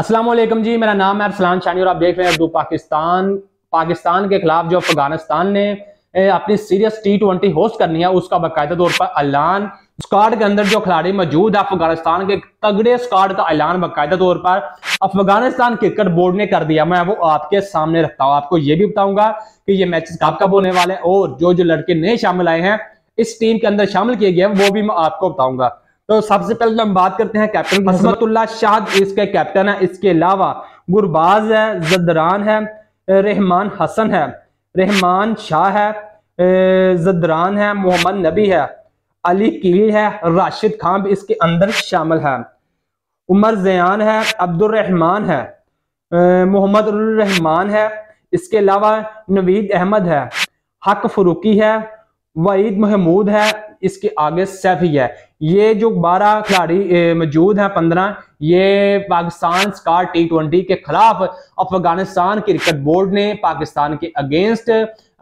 असलम जी मेरा नाम है अरसलान शानी और आप देख रहे हैं अब्दू पाकिस्तान पाकिस्तान के खिलाफ जो अफगानिस्तान ने अपनी सीरियस टी ट्वेंटी होस्ट करनी है उसका बाकायदा तौर पर ऐलान स्क्वाड के अंदर जो खिलाड़ी मौजूद है अफगानिस्तान के तगड़े स्क्वाड का ऐलान बाकायदा तौर पर अफगानिस्तान क्रिकेट बोर्ड ने कर दिया मैं वो आपके सामने रखता हूँ आपको ये भी बताऊंगा कि ये मैचेस कब कब होने वाले हैं और जो जो लड़के नए शामिल आए हैं इस टीम के अंदर शामिल किए गए हैं वो भी मैं आपको बताऊंगा तो सबसे पहले तो हम बात करते हैं कैप्टन हसमतुल्ला शाह इसके कैप्टन है इसके अलावा गुरबाज है जदरान है रहमान हसन है रहमान शाह है जदरान है मोहम्मद नबी है अली कीर है राशिद खान भी इसके अंदर शामिल है उमर जयान है अब्दुलरहमान है मोहम्मद रहमान है इसके अलावा नवीद अहमद है हक फरूकी है वईद महमूद है इसके आगे सैफी है ये जो 12 खिलाड़ी मौजूद हैं 15 ये पाकिस्तान स्कार टी ट्वेंटी के खिलाफ अफगानिस्तान क्रिकेट बोर्ड ने पाकिस्तान के अगेंस्ट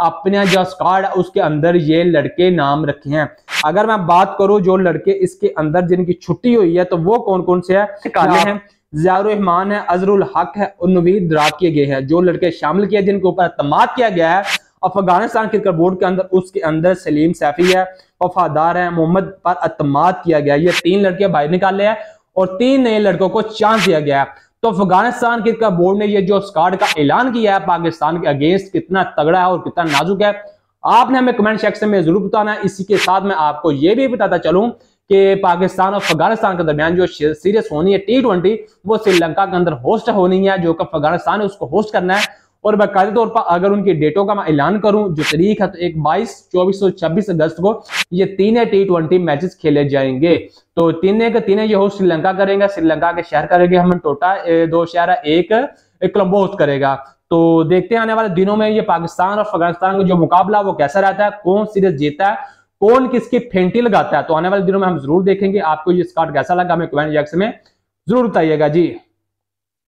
अपना जो स्कार्ड उसके अंदर ये लड़के नाम रखे हैं अगर मैं बात करूं जो लड़के इसके अंदर जिनकी छुट्टी हुई है तो वो कौन कौन से है काले हैं जियारहमान है अजरुल हक है और नवीद रात किए गए हैं जो लड़के शामिल किए जिनके ऊपर अतमाद किया गया है अफगानिस्तान क्रिकेट बोर्ड के अंदर उसके अंदर सलीम सैफी है वफादार है मोहम्मद पर अतमाद किया गया ये तीन लड़कियां बाहर निकाले हैं और तीन नए लड़कों को चांस दिया गया है तो अफगानिस्तान क्रिकेट बोर्ड ने ये जो स्कॉड का ऐलान किया है पाकिस्तान के अगेंस्ट कितना तगड़ा है और कितना नाजुक है आपने हमें कमेंट सेक्शन में जरूर बताना है इसी के साथ मैं आपको ये भी बताता चलूं कि पाकिस्तान और अफगानिस्तान के दरमियान जो सीरीज होनी है टी ट्वेंटी वो श्रीलंका के अंदर होस्ट होनी है जो कि अफगानिस्तान है उसको होस्ट करना है और बाकायदे तौर पर अगर उनकी डेटों का मैं ऐलान करूं जो तरीक है तो एक बाईस चौबीस और छब्बीस अगस्त को ये तीन टी ट्वेंटी मैचेस खेले जाएंगे तो तीन के तीन ये हो श्रीलंका करेंगे श्रीलंका के शहर करेंगे हम टोटा दो शहर एक क्लम्बोज करेगा तो देखते हैं आने वाले दिनों में ये पाकिस्तान और अफगानिस्तान का जो मुकाबला वो कैसा रहता है कौन सीरीज जीता है कौन किसकी फेंटी लगाता है तो आने वाले दिनों में हम जरूर देखेंगे आपको ये स्कॉट कैसा लगा हमें कमेंट बॉक्स में जरूर बताइएगा जी